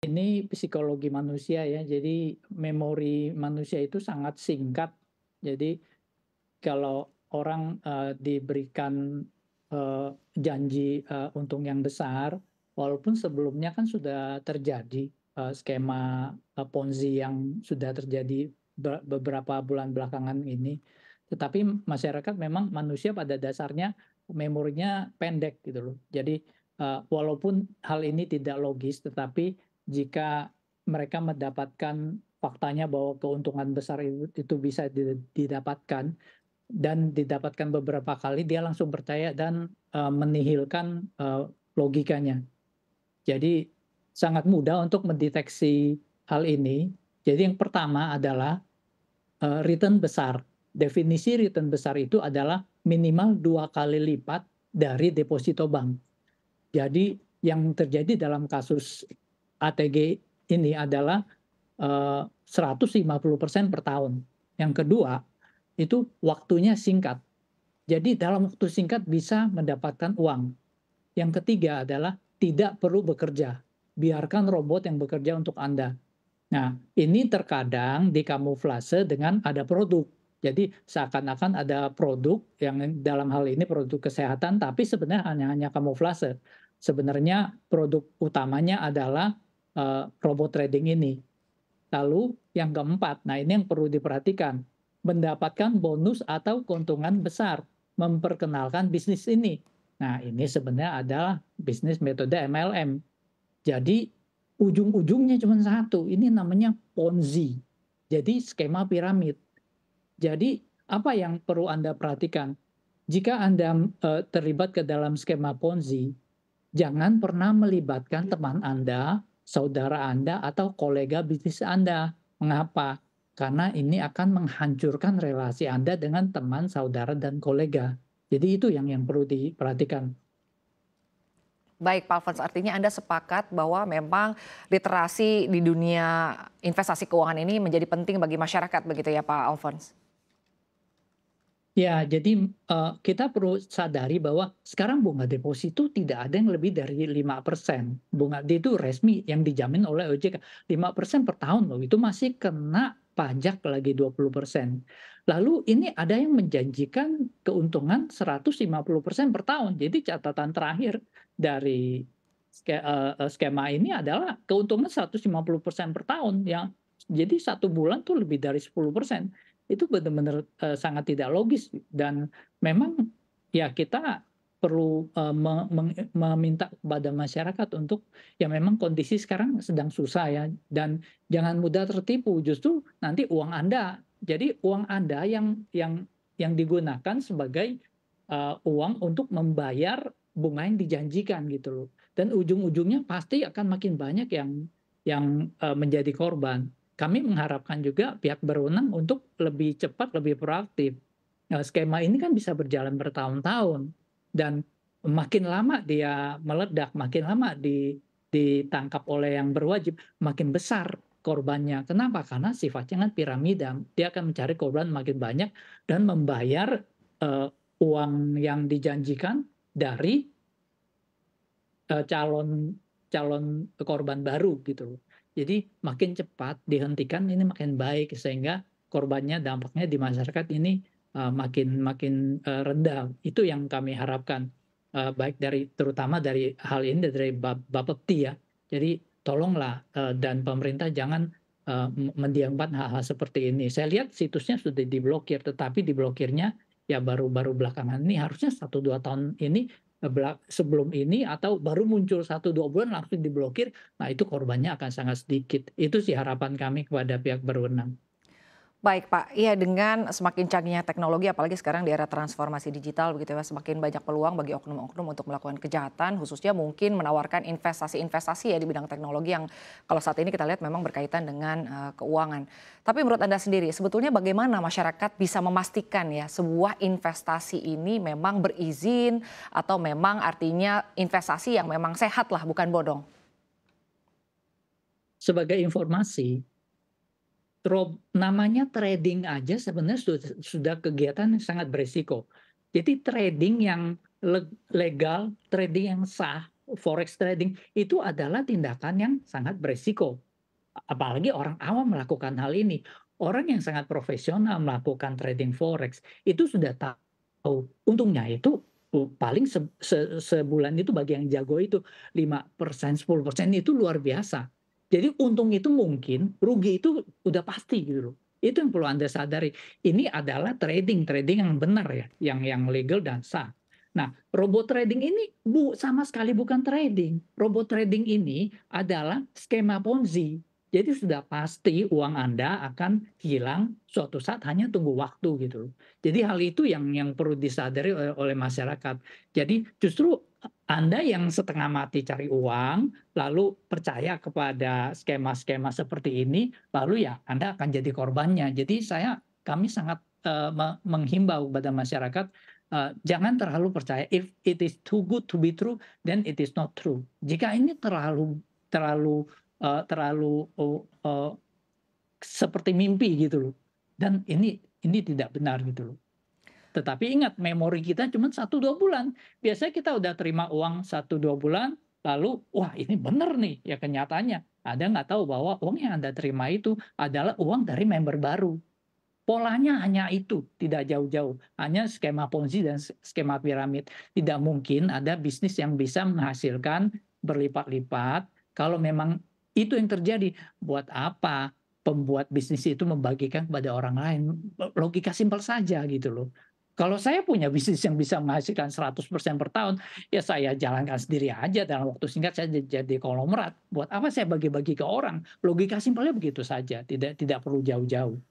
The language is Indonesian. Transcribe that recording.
ini psikologi manusia ya jadi memori manusia itu sangat singkat jadi kalau orang uh, diberikan uh, janji uh, untung yang besar walaupun sebelumnya kan sudah terjadi uh, skema uh, ponzi yang sudah terjadi beberapa bulan belakangan ini tetapi masyarakat memang manusia pada dasarnya memorinya pendek gitu loh. Jadi uh, walaupun hal ini tidak logis tetapi jika mereka mendapatkan faktanya bahwa keuntungan besar itu bisa didapatkan dan didapatkan beberapa kali dia langsung percaya dan uh, menihilkan uh, logikanya. Jadi sangat mudah untuk mendeteksi hal ini. Jadi yang pertama adalah uh, return besar. Definisi return besar itu adalah minimal dua kali lipat dari deposito bank. Jadi yang terjadi dalam kasus ATG ini adalah 150% eh, per tahun. Yang kedua, itu waktunya singkat. Jadi dalam waktu singkat bisa mendapatkan uang. Yang ketiga adalah tidak perlu bekerja. Biarkan robot yang bekerja untuk Anda. Nah, ini terkadang dikamuflase dengan ada produk. Jadi seakan-akan ada produk yang dalam hal ini produk kesehatan, tapi sebenarnya hanya hanya kamuflase. Sebenarnya produk utamanya adalah uh, robot trading ini. Lalu yang keempat, nah ini yang perlu diperhatikan, mendapatkan bonus atau keuntungan besar memperkenalkan bisnis ini. Nah ini sebenarnya adalah bisnis metode MLM. Jadi ujung-ujungnya cuma satu, ini namanya Ponzi. Jadi skema piramid. Jadi apa yang perlu Anda perhatikan? Jika Anda uh, terlibat ke dalam skema Ponzi, jangan pernah melibatkan teman Anda saudara Anda atau kolega bisnis Anda. Mengapa? Karena ini akan menghancurkan relasi Anda dengan teman, saudara, dan kolega. Jadi itu yang yang perlu diperhatikan. Baik Pak Alfons, artinya Anda sepakat bahwa memang literasi di dunia investasi keuangan ini menjadi penting bagi masyarakat begitu ya Pak Alfons? Ya, jadi uh, kita perlu sadari bahwa sekarang bunga deposito tidak ada yang lebih dari lima persen. Bunga itu resmi yang dijamin oleh OJK. lima persen per tahun loh, itu masih kena pajak lagi 20%. Lalu ini ada yang menjanjikan keuntungan 150% per tahun. Jadi catatan terakhir dari eh, eh, skema ini adalah keuntungan 150% per tahun. yang Jadi satu bulan tuh lebih dari 10% itu benar-benar eh, sangat tidak logis dan memang ya kita perlu uh, meminta kepada masyarakat untuk ya memang kondisi sekarang sedang susah ya dan jangan mudah tertipu justru nanti uang Anda jadi uang Anda yang yang yang digunakan sebagai uh, uang untuk membayar bunga yang dijanjikan gitu loh dan ujung-ujungnya pasti akan makin banyak yang yang uh, menjadi korban kami mengharapkan juga pihak berwenang untuk lebih cepat, lebih proaktif. Nah, skema ini kan bisa berjalan bertahun-tahun dan makin lama dia meledak, makin lama di, ditangkap oleh yang berwajib, makin besar korbannya. Kenapa? Karena sifatnya kan piramida. Dia akan mencari korban makin banyak dan membayar uh, uang yang dijanjikan dari uh, calon calon korban baru gitu. Jadi makin cepat dihentikan ini makin baik sehingga korbannya dampaknya di masyarakat ini uh, makin makin uh, rendah. Itu yang kami harapkan uh, baik dari terutama dari hal ini dari Bapepti ya. Jadi tolonglah uh, dan pemerintah jangan uh, mendiamkan hal-hal seperti ini. Saya lihat situsnya sudah diblokir, tetapi diblokirnya ya baru-baru belakangan ini harusnya satu dua tahun ini sebelum ini atau baru muncul satu dua bulan langsung diblokir nah itu korbannya akan sangat sedikit itu sih harapan kami kepada pihak berwenang Baik Pak, ya dengan semakin canggihnya teknologi apalagi sekarang di era transformasi digital begitu ya semakin banyak peluang bagi oknum-oknum untuk melakukan kejahatan khususnya mungkin menawarkan investasi-investasi ya di bidang teknologi yang kalau saat ini kita lihat memang berkaitan dengan uh, keuangan. Tapi menurut Anda sendiri sebetulnya bagaimana masyarakat bisa memastikan ya sebuah investasi ini memang berizin atau memang artinya investasi yang memang sehat lah bukan bodong? Sebagai informasi, namanya trading aja sebenarnya sudah, sudah kegiatan yang sangat beresiko. Jadi trading yang legal, trading yang sah, forex trading itu adalah tindakan yang sangat beresiko. Apalagi orang awam melakukan hal ini. Orang yang sangat profesional melakukan trading forex itu sudah tahu untungnya itu paling se se sebulan itu bagi yang jago itu 5%, 10% itu luar biasa jadi untung itu mungkin, rugi itu udah pasti gitu loh. Itu yang perlu Anda sadari. Ini adalah trading, trading yang benar ya, yang yang legal dan sah. Nah, robot trading ini bu sama sekali bukan trading. Robot trading ini adalah skema Ponzi. Jadi sudah pasti uang Anda akan hilang suatu saat hanya tunggu waktu gitu. loh. Jadi hal itu yang yang perlu disadari oleh, oleh masyarakat. Jadi justru anda yang setengah mati cari uang, lalu percaya kepada skema-skema seperti ini, lalu ya Anda akan jadi korbannya. Jadi saya kami sangat uh, menghimbau kepada masyarakat uh, jangan terlalu percaya. If it is too good to be true, then it is not true. Jika ini terlalu terlalu uh, terlalu uh, uh, seperti mimpi gitu loh, dan ini ini tidak benar gitu loh. Tetapi ingat, memori kita cuma 1-2 bulan. Biasanya kita udah terima uang 1-2 bulan, lalu wah ini benar nih ya kenyataannya. Anda nggak tahu bahwa uang yang Anda terima itu adalah uang dari member baru. Polanya hanya itu, tidak jauh-jauh. Hanya skema ponzi dan skema piramid. Tidak mungkin ada bisnis yang bisa menghasilkan berlipat-lipat kalau memang itu yang terjadi. Buat apa pembuat bisnis itu membagikan kepada orang lain? Logika simpel saja gitu loh. Kalau saya punya bisnis yang bisa menghasilkan 100% per tahun, ya saya jalankan sendiri aja dalam waktu singkat saya jadi konglomerat. Buat apa saya bagi-bagi ke orang? Logika simpelnya begitu saja, tidak tidak perlu jauh-jauh.